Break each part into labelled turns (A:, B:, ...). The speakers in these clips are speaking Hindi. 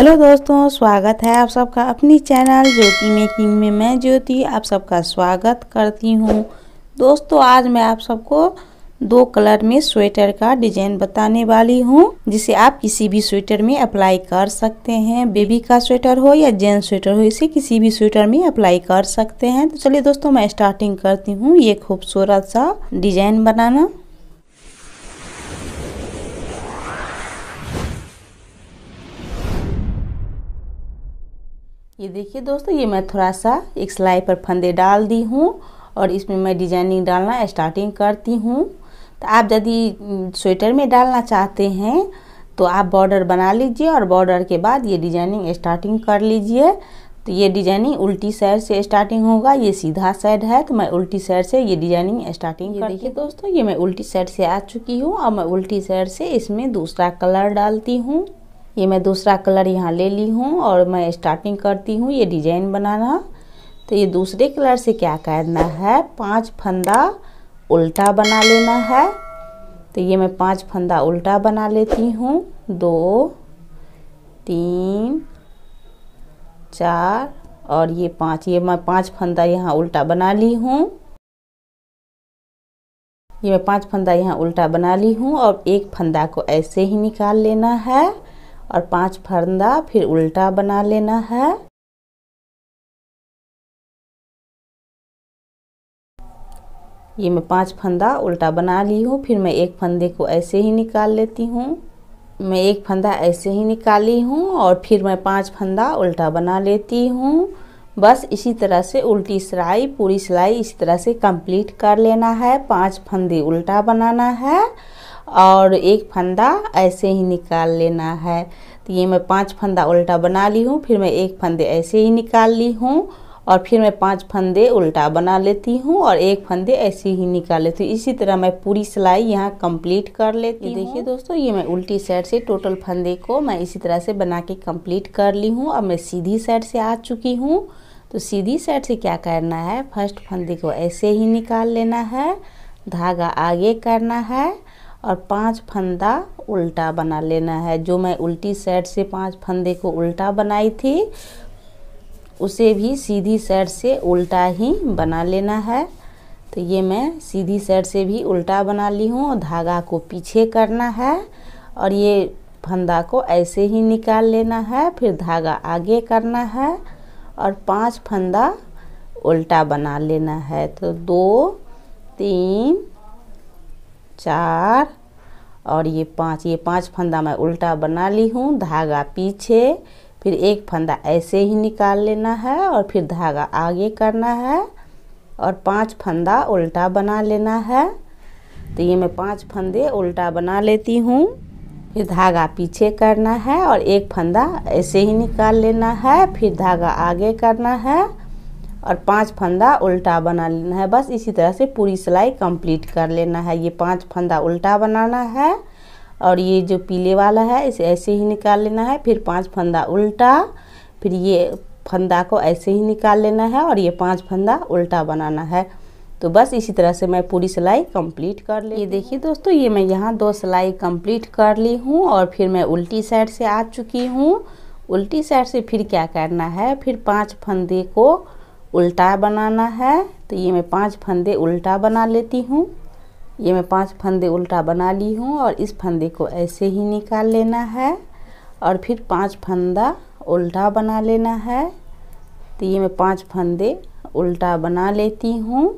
A: हेलो दोस्तों स्वागत है आप सबका अपनी चैनल ज्योति मेकिंग में मैं ज्योति आप सबका स्वागत करती हूँ दोस्तों आज मैं आप सबको दो कलर में स्वेटर का डिजाइन बताने वाली हूँ जिसे आप किसी भी स्वेटर में अप्लाई कर सकते हैं बेबी का स्वेटर हो या जेंट्स स्वेटर हो इसे किसी भी स्वेटर में अप्लाई कर सकते हैं तो चलिए दोस्तों मैं स्टार्टिंग करती हूँ ये खूबसूरत सा डिजाइन बनाना ये देखिए दोस्तों ये मैं थोड़ा सा एक सिलाई पर फंदे डाल दी हूँ और इसमें मैं डिजाइनिंग डालना स्टार्टिंग करती हूँ तो आप यदि स्वेटर में डालना चाहते हैं तो आप बॉर्डर बना लीजिए और बॉर्डर के बाद ये डिजाइनिंग स्टार्टिंग कर लीजिए तो ये डिजाइनिंग उल्टी साइड से स्टार्टिंग होगा ये सीधा साइड है तो मैं उल्टी साइड से ये डिजाइनिंग स्टार्टिंग देखिए दोस्तों ये मैं उल्टी साइड से आ चुकी हूँ और मैं उल्टी साइड से इसमें दूसरा कलर डालती हूँ ये मैं दूसरा कलर यहाँ ले ली हूँ और मैं स्टार्टिंग करती हूँ ये डिजाइन बनाना तो ये दूसरे कलर से क्या करना है पांच फंदा उल्टा बना लेना है तो ये मैं पांच फंदा उल्टा बना लेती हूँ दो तीन चार और ये पांच ये मैं पांच फंदा यहाँ उल्टा बना ली हूँ ये मैं पांच फंदा यहाँ उल्टा बना ली हूँ और एक फंदा को ऐसे ही निकाल लेना है और पांच फंदा फिर उल्टा बना लेना है ये मैं पांच फंदा उल्टा बना ली हूँ फिर मैं एक फंदे को ऐसे ही निकाल लेती हूँ मैं एक फंदा ऐसे ही निकाली हूँ और फिर मैं पांच फंदा उल्टा बना लेती हूँ बस इसी तरह से उल्टी सिलाई पूरी सिलाई इस तरह से कंप्लीट कर लेना है पांच फंदे उल्टा बनाना है और एक फंदा ऐसे ही निकाल लेना है तो ये मैं पांच फंदा उल्टा बना ली हूँ फिर मैं एक फंदे ऐसे ही निकाल ली हूँ और फिर मैं पांच फंदे उल्टा बना लेती हूँ और एक फंदे ऐसे ही निकाल लेती हूँ इसी तरह मैं पूरी सिलाई यहाँ कंप्लीट कर लेती हूँ देखिए दोस्तों ये मैं उल्टी साइड से टोटल फंदे को मैं इसी तरह से बना के कम्प्लीट कर ली हूँ अब मैं सीधी साइड से आ चुकी हूँ तो सीधी साइड से क्या करना है फर्स्ट फंदे को ऐसे ही निकाल लेना है धागा आगे करना है और पांच फंदा उल्टा बना लेना है जो मैं उल्टी साइड से पांच फंदे को उल्टा बनाई थी उसे भी सीधी साइड से उल्टा ही बना लेना है तो ये मैं सीधी साइड से भी उल्टा बना ली हूँ धागा को पीछे करना है और ये फंदा को ऐसे ही निकाल लेना है फिर धागा आगे करना है और पांच फंदा उल्टा बना लेना है तो दो तीन चार और ये पाँच ये पांच फंदा मैं उल्टा बना ली हूँ धागा पीछे फिर एक फंदा ऐसे ही निकाल लेना है और फिर धागा आगे करना है और पांच फंदा उल्टा बना लेना है तो ये मैं पांच फंदे उल्टा बना लेती हूँ फिर धागा पीछे करना है और एक फंदा ऐसे ही निकाल लेना है फिर धागा आगे करना है और पांच फंदा उल्टा बना लेना है बस इसी तरह से पूरी सिलाई कंप्लीट कर लेना है ये पांच फंदा उल्टा बनाना है और ये जो पीले वाला है इसे ऐसे ही निकाल लेना है फिर पांच फंदा उल्टा फिर ये फंदा को ऐसे ही निकाल लेना है और ये पांच फंदा उल्टा बनाना है तो बस इसी तरह से मैं पूरी सिलाई कंप्लीट कर ली ये देखिए दोस्तों ये मैं यहाँ दो सिलाई कंप्लीट कर ली हूँ और फिर मैं उल्टी साइड से आ चुकी हूँ उल्टी साइड से फिर क्या करना है फिर पांच फंदे को उल्टा बनाना है तो ये मैं पांच फंदे उल्टा बना लेती हूँ ये मैं पांच फंदे उल्टा बना ली हूँ और इस फंदे को ऐसे ही निकाल लेना है और फिर पांच फंदा उल्टा बना लेना है तो ये मैं पांच फंदे उल्टा बना लेती हूँ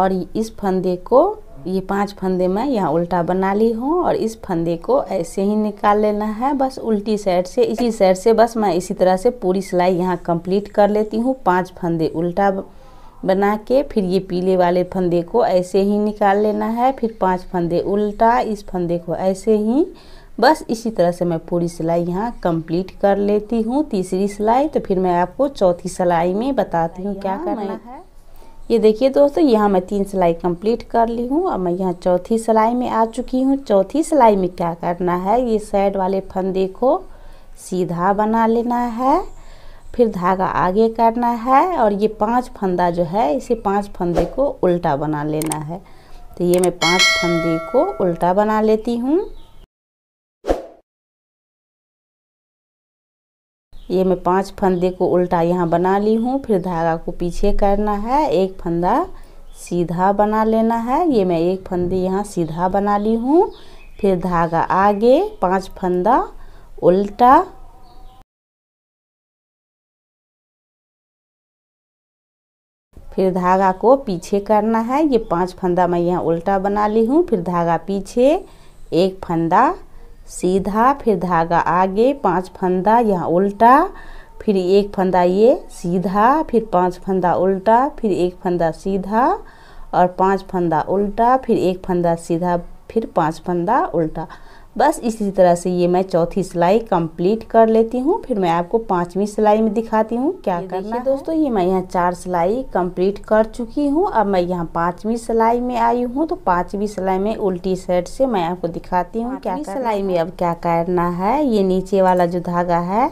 A: और इस फंदे को ये पांच फंदे मैं यहाँ उल्टा बना ली हूँ और इस फंदे को ऐसे ही निकाल लेना है बस उल्टी साइड से इसी साइड से बस मैं इसी तरह से पूरी सिलाई यहाँ कंप्लीट कर लेती हूँ पांच फंदे उल्टा बना के फिर ये पीले वाले फंदे को ऐसे ही निकाल लेना है फिर पांच फंदे उल्टा इस फंदे को ऐसे ही बस इसी तरह से मैं पूरी सिलाई यहाँ कंप्लीट कर लेती हूँ तीसरी सिलाई तो फिर मैं आपको चौथी सिलाई में बताती हूँ क्या करना है ये देखिए दोस्तों यहाँ मैं तीन सिलाई कंप्लीट कर ली हूँ अब मैं यहाँ चौथी सिलाई में आ चुकी हूँ चौथी सिलाई में क्या करना है ये साइड वाले फंदे को सीधा बना लेना है फिर धागा आगे करना है और ये पांच फंदा जो है इसे पांच फंदे को उल्टा बना लेना है तो ये मैं पांच फंदे को उल्टा बना लेती हूँ ये मैं पांच फंदे को उल्टा यहाँ बना ली हूँ फिर धागा को पीछे करना है एक फंदा सीधा बना लेना है ये मैं एक फंदे यहाँ सीधा बना ली हूँ फिर धागा आगे पांच फंदा उल्टा फिर धागा को पीछे करना है ये पांच फंदा मैं यहाँ उल्टा बना ली हूँ फिर धागा पीछे एक फंदा सीधा फिर धागा आगे पांच फंदा यहाँ उल्टा फिर एक फंदा ये सीधा फिर पांच फंदा उल्टा फिर एक फंदा सीधा और पांच फंदा उल्टा फिर एक फंदा सीधा फिर पांच फंदा उल्टा बस इसी तरह से ये मैं चौथी सिलाई कंप्लीट कर लेती हूँ फिर मैं आपको पांचवी सिलाई में दिखाती हूँ क्या करना है दोस्तों ये मैं यहाँ चार सिलाई कंप्लीट कर चुकी हूँ अब मैं यहाँ पांचवी सिलाई में आई हूँ तो पांचवी सिलाई में उल्टी साइड से मैं आपको दिखाती हूँ क्या सिलाई में अब क्या करना है ये नीचे वाला जो धागा है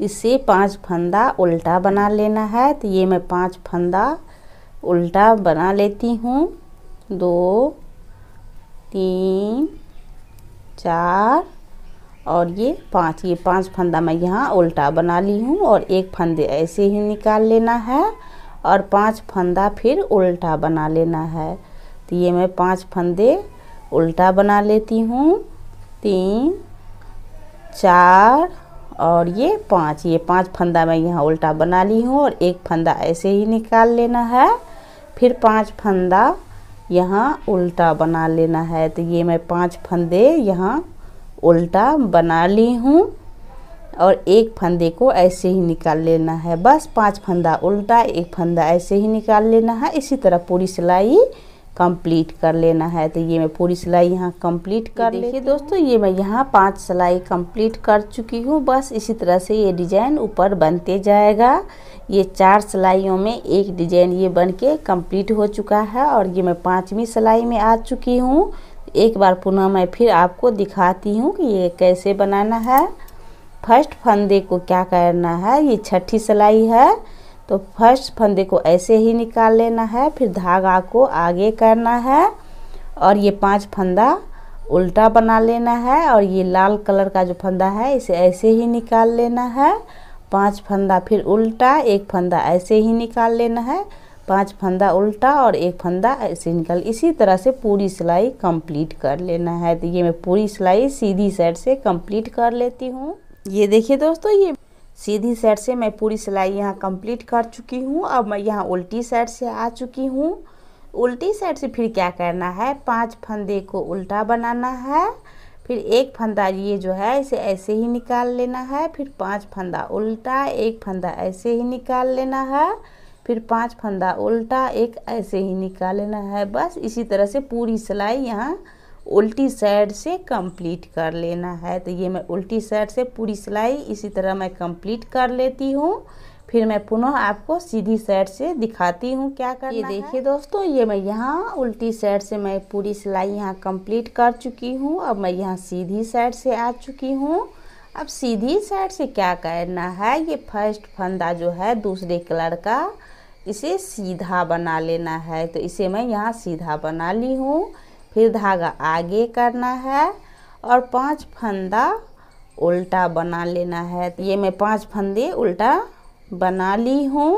A: इससे पाँच फंदा उल्टा बना लेना है तो ये मैं पाँच फंदा उल्टा बना लेती हूँ दो तीन चार और ये पांच ये पांच फंदा मैं यहाँ उल्टा बना ली हूँ और एक फंदे ऐसे ही निकाल लेना है और पांच फंदा फिर उल्टा बना लेना है तो ये मैं पांच फंदे उल्टा बना लेती हूँ तीन चार और ये पांच ये पांच फंदा मैं यहाँ उल्टा बना ली हूँ और एक फंदा ऐसे ही निकाल लेना है फिर पांच फंदा यहाँ उल्टा बना लेना है तो ये मैं पांच फंदे यहाँ उल्टा बना ली हूँ और एक फंदे को ऐसे ही निकाल लेना है बस पांच फंदा उल्टा एक फंदा ऐसे ही निकाल लेना है इसी तरह पूरी सिलाई कंप्लीट कर लेना है तो ये मैं पूरी सिलाई यहाँ कंप्लीट कर देखिए दोस्तों ये मैं यहाँ पांच सिलाई कंप्लीट कर चुकी हूँ बस इसी तरह से ये डिजाइन ऊपर बनते जाएगा ये चार सिलाइयों में एक डिजाइन ये बन के कम्प्लीट हो चुका है और ये मैं पाँचवीं सिलाई में आ चुकी हूँ एक बार पुनः मैं फिर आपको दिखाती हूँ कि ये कैसे बनाना है फर्स्ट फंदे को क्या करना है ये छठी सिलाई है तो फर्स्ट फंदे को ऐसे ही निकाल लेना है फिर धागा को आगे करना है और ये पांच फंदा उल्टा बना लेना है और ये लाल कलर का जो फंदा है इसे ऐसे ही निकाल लेना है पांच फंदा फिर उल्टा एक फंदा ऐसे ही निकाल लेना है पांच फंदा उल्टा और एक फंदा ऐसे निकाल इसी तरह से पूरी सिलाई कंप्लीट कर लेना है तो ये मैं पूरी सिलाई सीधी साइड से कंप्लीट कर लेती हूँ ये देखिए दोस्तों ये सीधी साइड से मैं पूरी सिलाई यहाँ कंप्लीट कर चुकी हूँ अब मैं यहाँ उल्टी साइड से आ चुकी हूँ उल्टी साइड से फिर क्या करना है पांच फंदे को उल्टा बनाना है फिर एक फंदा ये जो है इसे ऐसे ही निकाल लेना है फिर पांच फंदा उल्टा एक फंदा ऐसे ही निकाल लेना है फिर पांच फंदा उल्टा एक ऐसे ही निकाल लेना है बस इसी तरह से पूरी सिलाई यहाँ उल्टी साइड से कंप्लीट कर लेना है तो ये मैं उल्टी साइड से पूरी सिलाई इसी तरह मैं कंप्लीट कर लेती हूँ फिर मैं पुनः आपको सीधी साइड से दिखाती हूँ क्या करना ये देखिए दोस्तों ये मैं यहाँ उल्टी साइड से मैं पूरी सिलाई यहाँ कंप्लीट कर चुकी हूँ अब मैं यहाँ सीधी साइड से आ चुकी हूँ अब सीधी साइड से क्या करना है ये फर्स्ट फंदा जो है दूसरे कलर का इसे सीधा बना लेना है तो इसे मैं यहाँ सीधा बना ली हूँ फिर धागा आगे करना है और पांच फंदा उल्टा बना लेना है तो ये मैं पांच फंदे उल्टा बना ली हूँ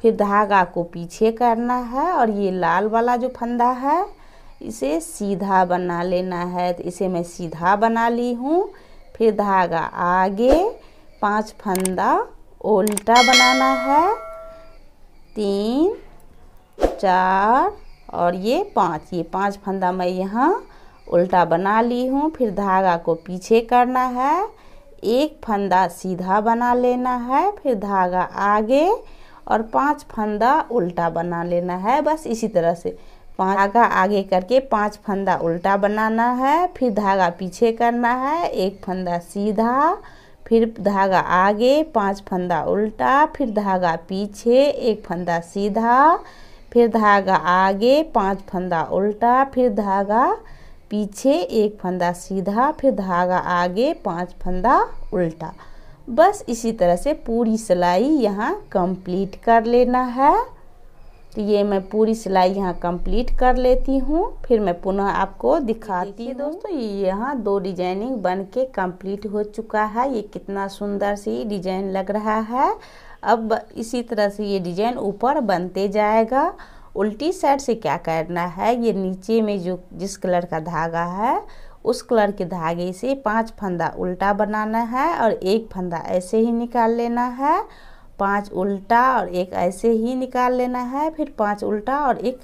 A: फिर धागा को पीछे करना है और ये लाल वाला जो फंदा है इसे सीधा बना लेना है तो इसे मैं सीधा बना ली हूँ फिर धागा आगे पांच फंदा उल्टा बनाना है तीन चार और ये पाँच ये पाँच फंदा मैं यहाँ उल्टा बना ली हूँ फिर धागा को पीछे करना है एक फंदा सीधा बना लेना है फिर धागा आगे और पांच फंदा उल्टा बना लेना है बस इसी तरह से पाँच धागा आगे करके पांच फंदा उल्टा बनाना है फिर धागा पीछे करना है एक फंदा सीधा फिर धागा आगे पांच फंदा उल्टा फिर धागा पीछे एक फंदा सीधा फिर धागा आगे पांच फंदा उल्टा फिर धागा पीछे एक फंदा सीधा फिर धागा आगे पांच फंदा उल्टा बस इसी तरह से पूरी सिलाई यहाँ कंप्लीट कर लेना है तो ये मैं पूरी सिलाई यहाँ कंप्लीट कर लेती हूँ फिर मैं पुनः आपको दिखाती हूँ दोस्तों ये यहाँ दो डिजाइनिंग बन के कम्प्लीट हो चुका है ये कितना सुंदर सी डिजाइन लग रहा है अब इसी तरह से ये डिजाइन ऊपर बनते जाएगा उल्टी साइड से क्या करना है ये नीचे में जो जिस कलर का धागा है उस कलर के धागे से पाँच फंदा उल्टा बनाना है और एक फंदा ऐसे ही निकाल लेना है पाँच उल्टा और एक ऐसे ही निकाल लेना है फिर पाँच उल्टा और एक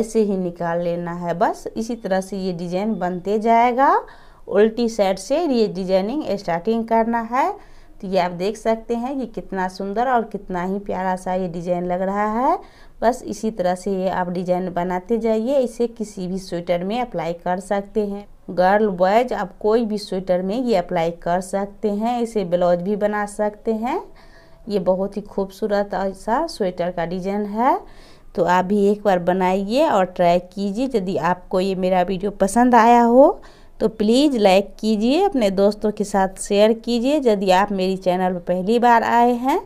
A: ऐसे ही निकाल लेना है बस इसी तरह से ये डिजाइन बनते जाएगा उल्टी साइड से ये डिजाइनिंग स्टार्टिंग करना है तो ये आप देख सकते हैं कि कितना सुंदर और कितना ही प्यारा सा ये डिजाइन लग रहा है बस इसी तरह से ये आप डिजाइन बनाते जाइए इसे किसी भी स्वेटर में अप्लाई कर सकते हैं गर्ल बॉयज आप कोई भी स्वेटर में ये अप्लाई कर सकते हैं इसे ब्लाउज भी बना सकते हैं ये बहुत ही खूबसूरत ऐसा स्वेटर का डिजाइन है तो आप भी एक बार बनाइए और ट्राई कीजिए यदि आपको ये मेरा वीडियो पसंद आया हो तो प्लीज़ लाइक कीजिए अपने दोस्तों के साथ शेयर कीजिए यदि आप मेरी चैनल पर पहली बार आए हैं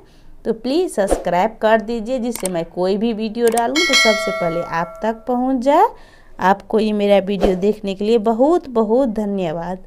A: तो प्लीज़ सब्सक्राइब कर दीजिए जिससे मैं कोई भी वीडियो डालूं तो सबसे पहले आप तक पहुंच जाए आपको ये मेरा वीडियो देखने के लिए बहुत बहुत धन्यवाद